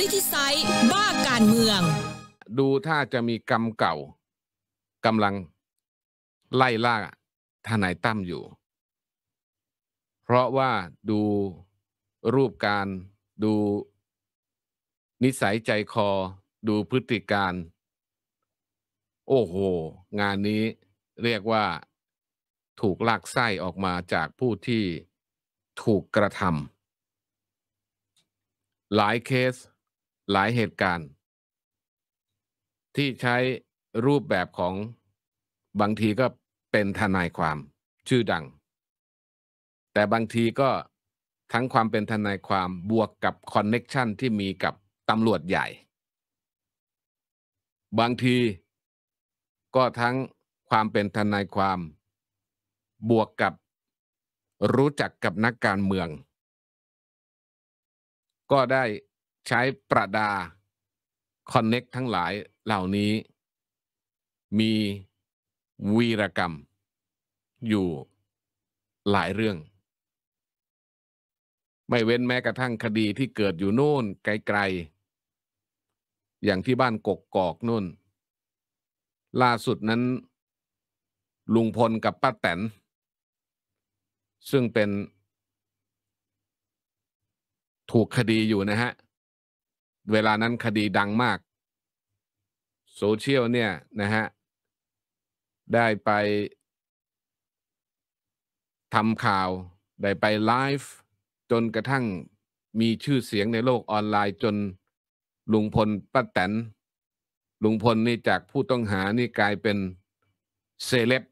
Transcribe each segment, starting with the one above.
ลิทิไซส์บ้าการเมือง ดูถ้าจะมีกรรมเก่ากำลัง ไล่ล่าทนายตั้มอยู่ เพราะว่าดูรูปการดู นิสัยใจคอ ดูพฤติการโอ้โห งานนี้เรียกว่า ถูกลากไส้ออกมาจากผู้ที่ถูกกระทำหลายเคสหลายเหตุการณ์ ที่ใช้รูปแบบของบางทีก็เป็นทนายความชื่อดัง แต่บางทีก็ทั้งความเป็นทนายความบวกกับคอนเน็ชันที่มีกับตำรวจใหญ่ บางทีก็ทั้งความเป็นทนายความ บวกกับรู้จักกับนักการเมือง ก็ได้ใช้ประดาคอนเน็กทั้งหลายเหล่านี้ มีวีรกรรม อยู่หลายเรื่อง ไม่เว้นแม้กระทั่งคดีที่เกิดอยู่นู่น ไกลๆอย่างที่บ้านกกกอกนู่น ล่าสุดนั้น ลุงพลกับป้าแตนซึ่งเป็นถูกคดีอยู่นะฮะเวลานั้นคดีดังมากโซเชียลเนี่ยนะฮะได้ไปทำข่าว ได้ไปไลฟ์จนกระทั่งมีชื่อเสียงในโลกออนไลน์จนลุงพลป้าแตนลุงพลนี่จากผู้ต้องหานี่กลายเป็นเซเลบ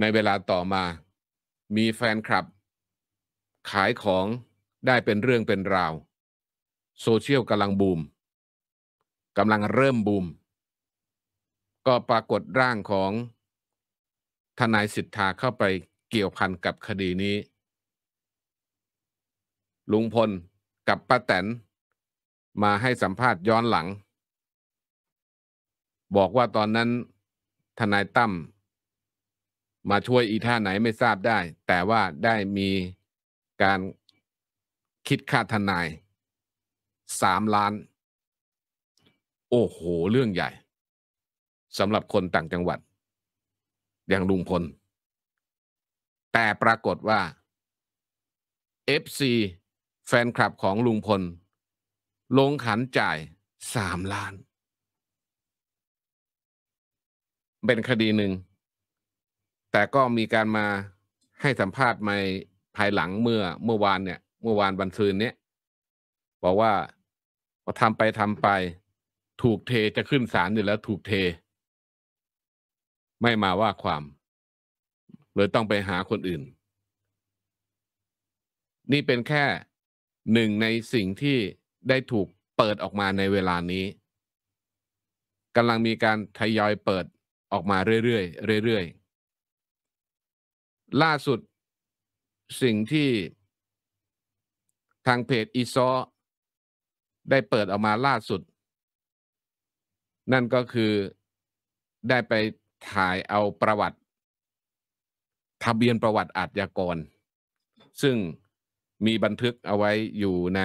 ในเวลาต่อมา มีแฟนคลับ ขายของได้เป็นเรื่องเป็นราวโซเชียลกำลังบูมกำลังเริ่มบูมก็ปรากฏร่างของทนายสิทธาเข้าไปเกี่ยวพันกับคดีนี้ลุงพลกับป้าแตนมาให้สัมภาษณ์ย้อนหลัง บอกว่าตอนนั้นทนายตั้มมาช่วยอีท่าไหนไม่ทราบได้ แต่ว่าได้มีการคิดค่าทนายสามล้าน โอ้โหเรื่องใหญ่สำหรับคนต่างจังหวัด อย่างลุงพล แต่ปรากฏว่า FC แฟนคลับของลุงพล ลงขันจ่ายสามล้าน เป็นคดีหนึ่งแต่ก็มีการมาให้สัมภาษณ์มาภายหลังเมื่อเมื่อวานเนี่ย เมื่อวานวันซืนเนี้ยบอกว่าอทำไปทำไป ถูกเทจะขึ้นศาลอยู่แล้วถูกเท ไม่มาว่าความเลยต้องไปหาคนอื่น นี่เป็นแค่หนึ่งในสิ่งที่ได้ถูกเปิดออกมาในเวลานี้กำลังมีการทยอยเปิดออกมาเรื่อยๆเรื่อยๆ ล่าสุด สิ่งที่ทางเพจอีซอได้เปิดออกมาล่าสุด นั่นก็คือได้ไปถ่ายเอาประวัติ ทะเบียนประวัติอาทยากรซึ่งมีบันทึกเอาไว้อยู่ใน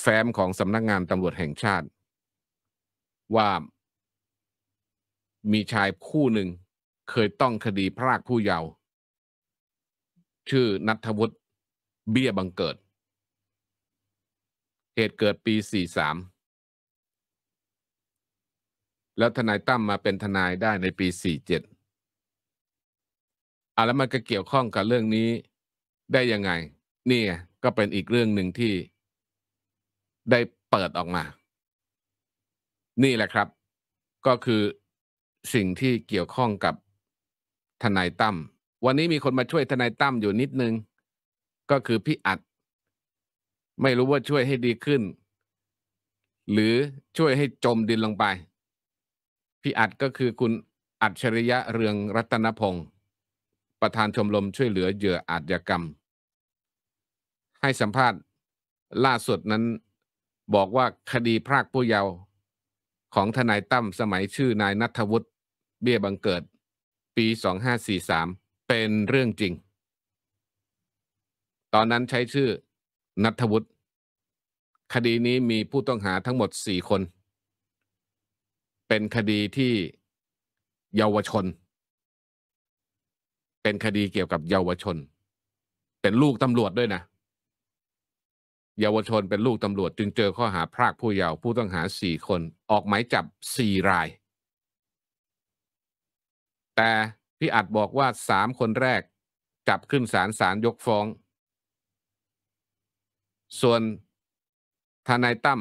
แฟ้มของสำนักงานตำรวจแห่งชาติ ว่ามีชายคู่หนึ่งเคยต้องคดีพรากผู้เยาว์ชื่อนัทวุฒิเบีย้ยบังเกิดเหตุเกิดปีสสี่ามแล้วทนายตั้มมาเป็นทนายได้ในปีสี่เจ็ดอ่ะแล้วมันก็เกี่ยวข้องกับเรื่องนี้ได้ยังไง นี่ก็เป็นอีกเรื่องหนึ่งที่ ได้เปิดออกมา นี่แหละครับ ก็คือสิ่งที่เกี่ยวข้องกับทนายตั้มวันนี้มีคนมาช่วยทนายตั้มอยู่นิดนึง ก็คือพี่อัดไม่รู้ว่าช่วยให้ดีขึ้น หรือช่วยให้จมดินลงไปพี่อัดก็คือคุณอัจฉริยะเรืองรัตนพงศ์ประธานชมรมช่วยเหลือเหยื่ออาชญากรรม ให้สัมภาษณ์ล่าสุดนั้นบอกว่าคดีพรากผู้เยาว์ของทนายตั้มสมัยชื่อนายนัทวุฒิ เบี้ยบังเกิด ปี 2543 เป็นเรื่องจริง ตอนนั้นใช้ชื่อนัทวุฒิคดีนี้มีผู้ต้องหาทั้งหมดสี่คน เป็นคดีที่เยาวชน เป็นคดีเกี่ยวกับเยาวชน เป็นลูกตำรวจด้วยนะ เยาวชนเป็นลูกตำรวจจึงเจอข้อหาพรากผู้เยาว์ผู้ต้องหาสี่คนออกหมายจับสี่ราย แต่ พี่อัดบอกว่าสามคนแรกจับขึ้นศาลศาลยกฟ้องส่วนทนายตั้ม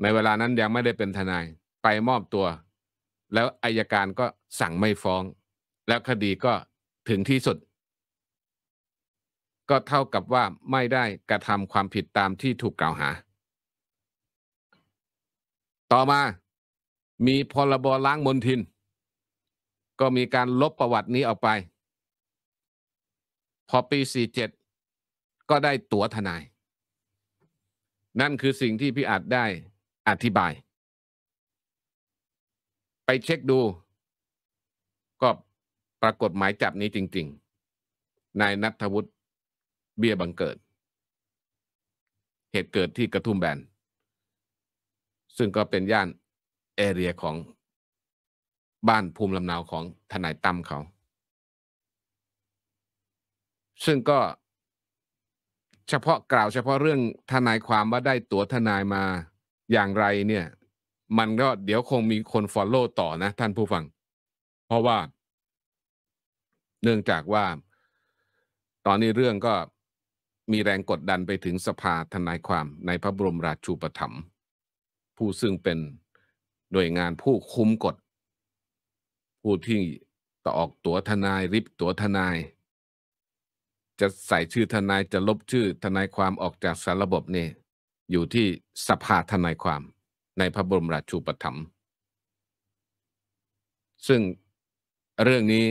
ในเวลานั้นยังไม่ได้เป็นทนายไปมอบตัว แล้วอายการก็สั่งไม่ฟ้อง แล้วคดีก็ถึงที่สุด ก็เท่ากับว่าไม่ได้กระทำความผิดตามที่ถูกกล่าวหา ต่อมามีพรบล้างมนทิน ก็มีการลบประวัตินี้ออกไป พอปี47ก็ได้ตั๋วทนายนั่นคือสิ่งที่พี่อาจได้อธิบาย ไปเช็คดู ก็ปรากฏหมายจับนี้จริงๆ นายนัทวุฒิเบียบังเกิด เหตุเกิดที่กระทุ่มแบน ซึ่งก็เป็นย่านแอเรียของบ้านภูมิลำเนาของทนายตั้มเขา ซึ่งก็เฉพาะกล่าวเฉพาะเรื่องทนายความว่าได้ตั๋วทนายมาอย่างไรเนี่ย มันก็เดี๋ยวคงมีคนฟอลโล่ต่อนะ ท่านผู้ฟัง เพราะว่า เนื่องจากว่า ตอนนี้เรื่องก็มีแรงกดดันไปถึงสภาทนายความในพระบรมราชูปถัมภ์ผู้ซึ่งเป็นหน่วยงานผู้คุ้มกฎผู้ที่ต่อออกตั๋วทนายริบตั๋วทนายจะใส่ชื่อทนายจะลบชื่อทนายความออกจากสารระบบนี่อยู่ที่สภาทนายความในพระบรมราชูปถัมภ์ซึ่งเรื่องนี้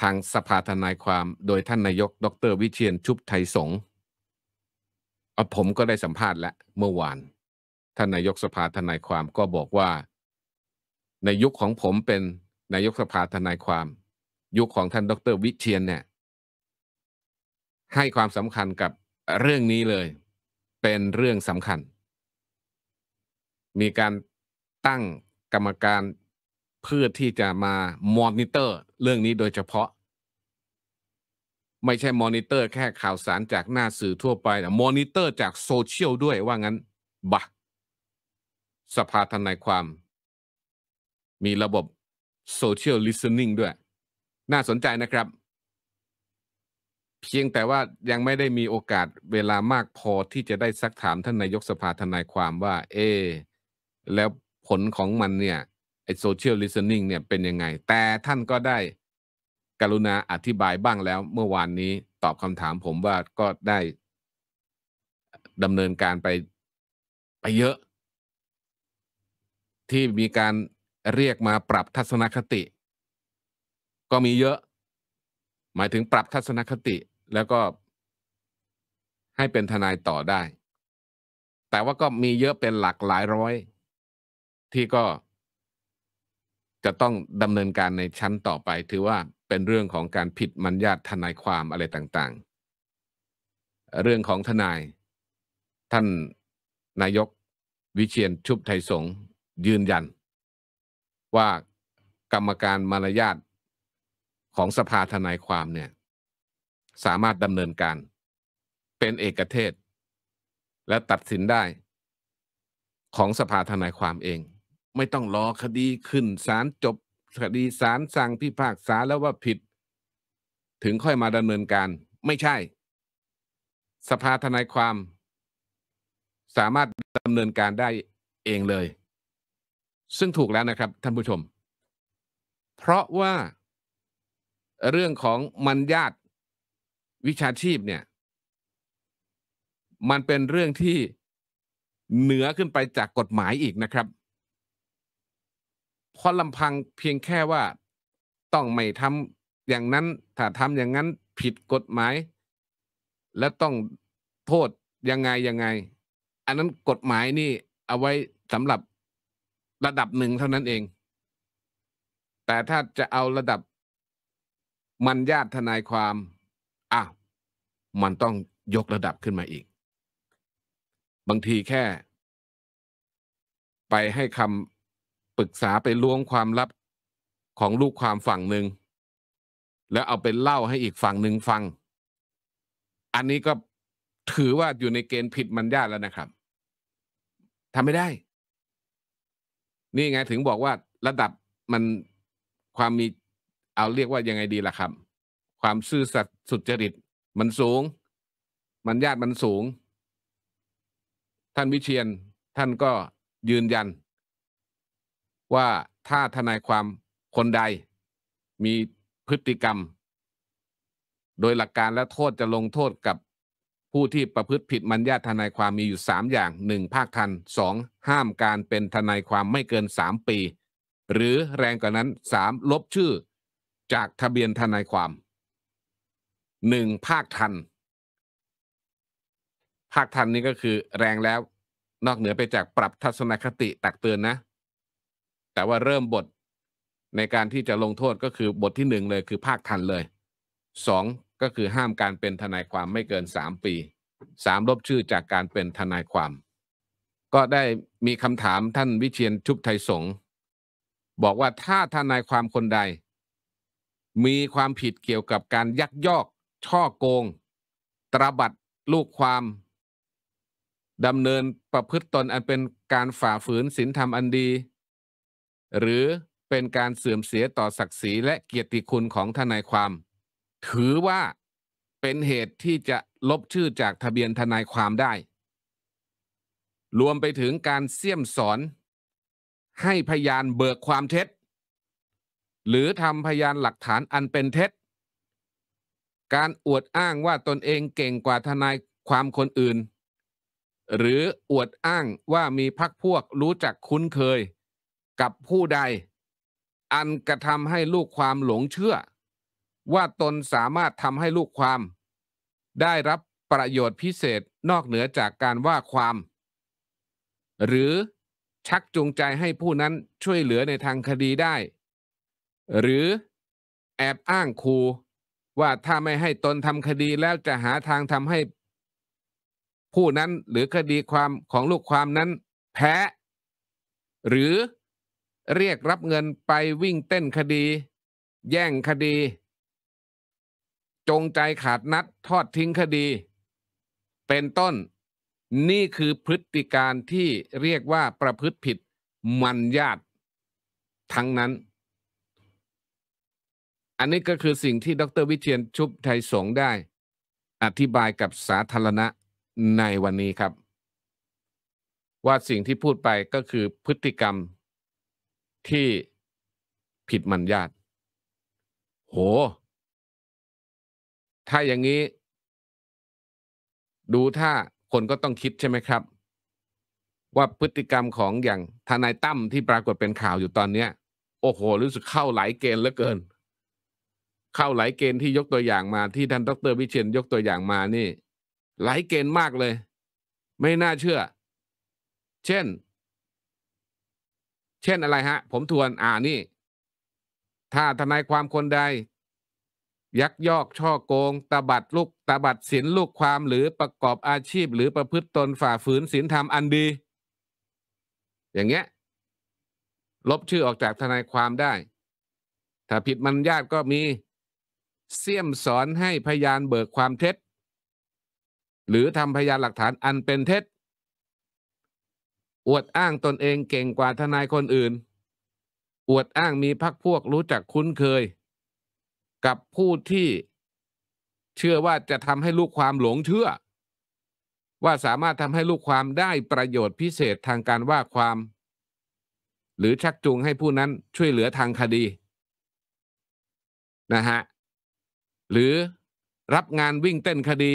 ทางสภาทนายความโดยท่านนายกดรวิเชียนชุบไทยสงฆ์ผมก็ได้สัมภาษณ์แล้วเมื่อวานท่านนายกสภาทนายความก็บอกว่าในยุคของผมเป็นนายกสภาทนายความ ยุคของท่านดรวิเชียนเนี่ยให้ความสำคัญกับเรื่องนี้เลย เป็นเรื่องสำคัญ มีการตั้งกรรมการเพื่อที่จะมามอนิเตอร์ เรื่องนี้โดยเฉพาะ ไม่ใช่มอนิเตอร์แค่ข่าวสารจากหน้าสื่อทั่วไปแต่มอนิเตอร์จากโซเชียลด้วยว่างั้นบะสภาทนายความ มีระบบโซเชียลลิสติ่งด้วย น่าสนใจนะครับเพียงแต่ว่ายังไม่ได้มีโอกาสเวลามากพอที่จะได้ซักถามท่านนายกสภาทนายความว่าเอแล้วผลของมันเนี่ยไอโซเชียลลิสติ่งเนี่ยเป็นยังไง แต่ท่านก็ได้ กรุณาอธิบายบ้างแล้ว เมื่อวานนี้ตอบคำถามผมว่าก็ได้ดำเนินการไปไปเยอะ ที่มีการเรียกมาปรับทัศนคติ ก็มีเยอะ หมายถึงปรับทัศนคติแล้วก็ให้เป็นทนายต่อได้ แต่ว่าก็มีเยอะเป็นหลักหลายร้อย ที่ก็ จะต้องดำเนินการในชั้นต่อไป ถือว่าเป็นเรื่องของการผิดมัญญาตทนายความอะไรต่างๆ เรื่องของทนาย ท่านนายก วิเชียนชุบไทยสงยืนยัน ว่ากรรมการมารยาทของสภาทนายความเนี่ยสามารถดำเนินการ เป็นเอกเทศ และตัดสินได้ ของสภาทนายความเอง ไม่ต้องรอคดีขึ้นศาลจบ คดีศาลสั่งพิพากษาแล้วว่าผิด ถึงค่อยมาดำเนินการไม่ใช่ สภาทนายความ สามารถดำเนินการได้เองเลย ซึ่งถูกแล้วนะครับท่านผู้ชม เพราะว่า เรื่องของมันญาติวิชาชีพเนี่ย มันเป็นเรื่องที่เหนือขึ้นไปจากกฎหมายอีกนะครับเพราะลำพังเพียงแค่ว่าต้องไม่ทำอย่างนั้นถ้าทำอย่างนั้นผิดกฎหมาย และต้องโทษยังไงยังไง อันนั้นกฎหมายนี่เอาไว้สำหรับระดับหนึ่งเท่านั้นเอง แต่ถ้าจะเอาระดับมันญาติทนายความมันต้องยกระดับขึ้นมาอีก บางทีแค่ ไปให้คำปรึกษาไปล้วงความลับของลูกความฝั่งหนึ่งแล้วเอาไปเล่าให้อีกฝั่งหนึ่งฟัง อันนี้ก็ถือว่าอยู่ในเกณฑ์ผิดมัญญาแล้วนะครับ ทำไม่ได้ นี่ไงถึงบอกว่าระดับมันความมีเอาเรียกว่ายังไงดีล่ะครับ ความซื่อสัตย์สุจริตมันสูง มันญาติมันสูง ท่านวิเชียนท่านก็ยืนยัน ว่าถ้าทนายความคนใด มีพฤติกรรม โดยหลักการและโทษจะลงโทษกับผู้ที่ประพฤติผิดมัญญาทนายความมีอยู่ 3 อย่าง 1. ภาคทัน 2. ห้ามการเป็นทนายความไม่เกิน 3 ปี หรือแรงกว่านั้น 3. ลบชื่อจากทะเบียนทนายความหนึ่งภาคทัน ภาคทันนี่ก็คือแรงแล้วนอกเหนือไปจากปรับทัศนคติตักเตือนนะ แต่ว่าเริ่มบทในการที่จะลงโทษก็คือบทที่หนึ่งเลยคือภาคทันเลยสองก็คือห้ามการเป็นทนายความไม่เกินสามปีสามลบชื่อจากการเป็นทนายความก็ได้มีคำถามท่านวิเชียนชุบไทยสงบอกว่าถ้าทนายความคนใด มีความผิดเกี่ยวกับการยักยอกช่อโกงตราบัดลูกความดำเนินประพฤติตนอันเป็นการฝ่าฝืนศีลธรรมอันดี หรือเป็นการเสื่อมเสียต่อศักดิ์ศรีและเกียรติคุณของทนายความ ถือว่าเป็นเหตุที่จะลบชื่อจากทะเบียนทนายความได้ รวมไปถึงการเสี่ยมสอน ให้พยานเบิกความเท็จ หรือทำพยานหลักฐานอันเป็นเท็จการอวดอ้างว่าตนเองเก่งกว่าทนายความคนอื่น หรืออวดอ้างว่ามีพักพวกรู้จักคุ้นเคย กับผู้ใด อันกระทำให้ลูกความหลงเชื่อ ว่าตนสามารถทำให้ลูกความ ได้รับประโยชน์พิเศษนอกเหนือจากการว่าความ หรือชักจูงใจให้ผู้นั้นช่วยเหลือในทางคดีได้ หรือ แอบอ้างครูว่าถ้าไม่ให้ตนทำคดีแล้วจะหาทางทำให้ผู้นั้นหรือคดีความของลูกความนั้นแพ้ หรือเรียกรับเงินไปวิ่งเต้นคดี แย่งคดี จงใจขาดนัดทอดทิ้งคดี เป็นต้น นี่คือพฤติการที่เรียกว่าประพฤติผิดมันญาติ ทั้งนั้นอันนี้ก็คือสิ่งที่ดร วิเชียนชุบไทยสงได้ อธิบายกับสาธารณะในวันนี้ครับ ว่าสิ่งที่พูดไปก็คือพฤติกรรมที่ผิดมัญญาติโห ถ้าอย่างนี้ ดูถ้าคนก็ต้องคิดใช่ไหมครับ ว่าพฤติกรรมของอย่างทนายตั้มที่ปรากฏเป็นข่าวอยู่ตอนนี้โอ้โห รู้สึกเข้าหลายเกณฑ์เหลือเกินเข้าหลายเกณฑ์ที่ยกตัวอย่างมาที่ท่านดรวิเชียนยกตัวอย่างมานี่หลายเกณฑ์มากเลย ไม่น่าเชื่อ เช่น เช่นอะไรฮะ ผมทวนอ่านี่ ถ้าทนายความคนใดยักยอกช่อโกงตาบัดลูกตาบัดสินลูกความหรือประกอบอาชีพ หรือประพฤติตนฝ่าฝืนศีลธรรมอันดี อย่างเงี้ยลบชื่อออกจากทนายความได้ ถ้าผิดมันญาติก็มีเสี่ยมสอนให้พยานเบิกความเท็จ หรือทำพยานหลักฐานอันเป็นเท็จอวดอ้างตนเองเก่งกว่าทนายคนอื่น อวดอ้างมีพักพวกรู้จักคุ้นเคย กับผู้ที่ เชื่อว่าจะทำให้ลูกความหลงเชื่อ ว่าสามารถทำให้ลูกความได้ประโยชน์พิเศษทางการว่าความ หรือชักจูงให้ผู้นั้นช่วยเหลือทางคดี นะฮะหรือรับงานวิ่งเต้นคดี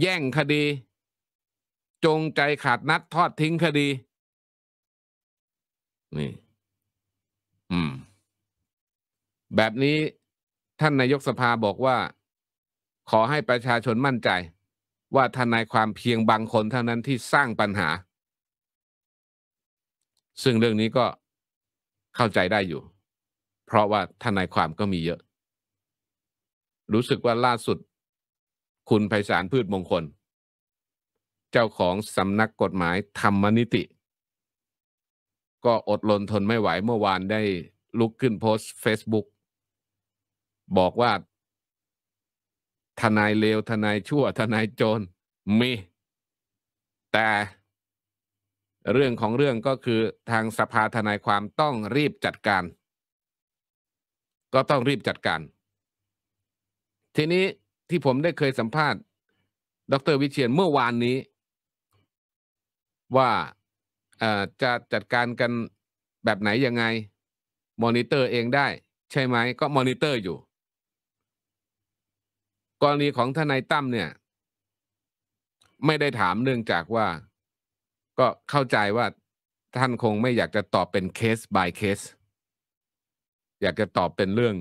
แย่งคดี จงใจขาดนัดทอดทิ้งคดีนี่อืม แบบนี้ท่านนายกสภาบอกว่าขอให้ประชาชนมั่นใจ ว่าทนายความเพียงบางคนเท่านั้นที่สร้างปัญหา ซึ่งเรื่องนี้ก็เข้าใจได้อยู่ เพราะว่าทนายความก็มีเยอะรู้สึกว่าล่าสุดคุณไพศาลพืชมงคล เจ้าของสำนักกฎหมายธรรมนิติ ก็อดลนทนไม่ไหวเมื่อวานได้ลุกขึ้นโพสต์ Facebook บอกว่า ทนายเลวทนายชั่วทนายโจรมีแต่ เรื่องของเรื่องก็คือทางสภาทนายความต้องรีบจัดการ ก็ต้องรีบจัดการทีนี้ที่ผมได้เคยสัมภาษณ์ ดรวิเชียนเมื่อวานนี้ ว่าจะจัดการกันแบบไหนยังไง มอนิเตอร์เองได้ใช่ไหมก็มอนิเตอร์อยู่ กรณีของทนายตั้มเนี่ย ไม่ได้ถามเนื่องจากว่าก็เข้าใจว่าท่านคงไม่อยากจะตอบเป็นเคส by เคส อยากจะตอบเป็นเรื่อง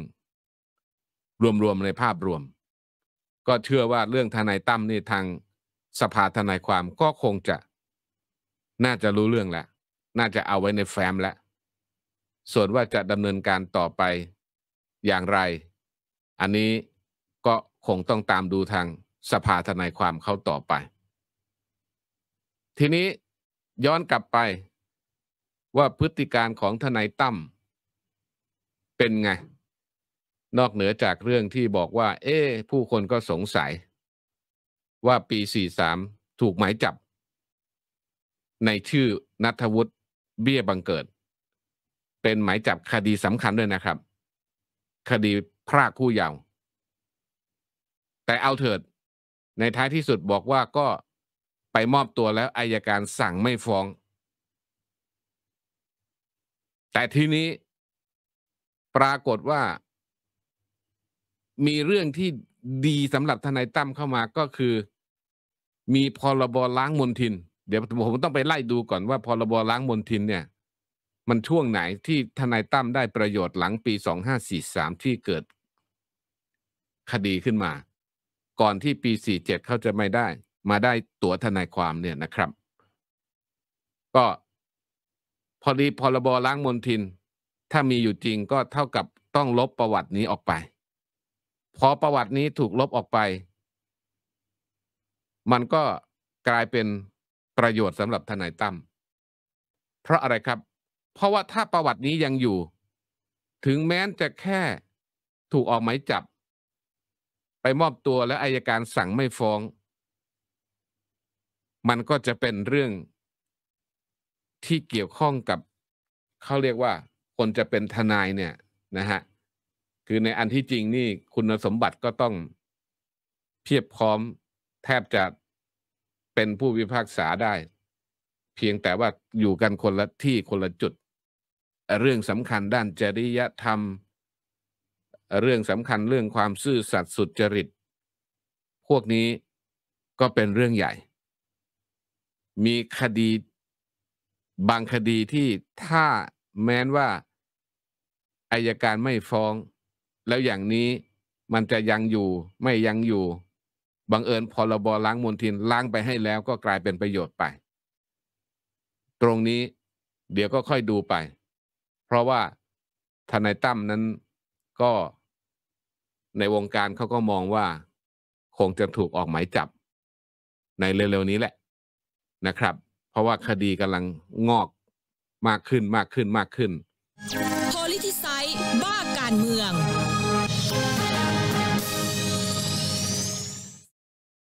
รวมๆในภาพรวม ก็เชื่อว่าเรื่องทนายตั้มนี่ทางสภาทนายความก็คงจะ น่าจะรู้เรื่องแล้วน่าจะเอาไว้ในแฟ้มแล้วส่วนว่าจะดำเนินการต่อไปอย่างไร อันนี้ก็คงต้องตามดูทางสภาทนายความเขาต่อไป ทีนี้ย้อนกลับไป ว่าพฤติการของทนายตั้มเป็นไงนอกเหนือจากเรื่องที่บอกว่าเอ๊ผู้คนก็สงสัย ว่าปี 43 ถูกหมายจับ ในชื่อนัทวุฒิเบี้ยบังเกิด เป็นหมายจับคดีสำคัญด้วยนะครับ คดีพรากคู่เยาว์แต่เอาเถิด ในท้ายที่สุดบอกว่าก็ไปมอบตัวแล้วอายการสั่งไม่ฟ้อง แต่ทีนี้ ปรากฏว่ามีเรื่องที่ดีสำหรับทนายตั้มเข้ามาก็คือ มีพรบล้างมลทิน เดี๋ยวผมต้องไปไล่ดูก่อนว่าพรบล้างมลทินเนี่ย มันช่วงไหนที่ทนายตั้มได้ประโยชน์หลังปีสองห้าสี่สามที่เกิด คดีขึ้นมา ก่อนที่ปีสี่เจ็ดเขาจะไม่ได้ มาได้ตั๋วทนายความเนี่ยนะครับ ก็พอดีพรบล้างมลทิน ถ้ามีอยู่จริงก็เท่ากับต้องลบประวัตินี้ออกไปพอประวัตินี้ถูกลบออกไป มันก็กลายเป็นประโยชน์สำหรับทนายตั้มเพราะอะไรครับ เพราะว่าถ้าประวัตินี้ยังอยู่ ถึงแม้จะแค่ถูกออกหมายจับ ไปมอบตัวและอายการสั่งไม่ฟ้อง มันก็จะเป็นเรื่องที่เกี่ยวข้องกับ เขาเรียกว่า คนจะเป็นทนายเนี่ย นะฮะคือในอันที่จริงนี่คุณสมบัติก็ต้องเพียบพร้อมแทบจะเป็นผู้พิพากษาได้ เพียงแต่ว่าอยู่กันคนละที่คนละจุด เรื่องสำคัญด้าน จริยธรรม เรื่องสำคัญเรื่องความซื่อสัตย์สุจริต พวกนี้ก็เป็นเรื่องใหญ่ มีคดีบางคดีที่ถ้าแม้นว่าอายการไม่ฟ้องแล้วอย่างนี้มันจะยังอยู่ไม่ยังอยู่ บังเอิญพรบล้างมลทิน ล้างไปให้แล้วก็กลายเป็นประโยชน์ไป ตรงนี้เดี๋ยวก็ค่อยดูไป เพราะว่าทนายตั้มนั้นก็ในวงการเขาก็มองว่า คงจะถูกออกหมายจับในเร็วๆนี้แหละนะครับ เพราะว่าคดีกำลังงอกมากขึ้นมากขึ้นมากขึ้น p o l i t i c i บ้าการเมือง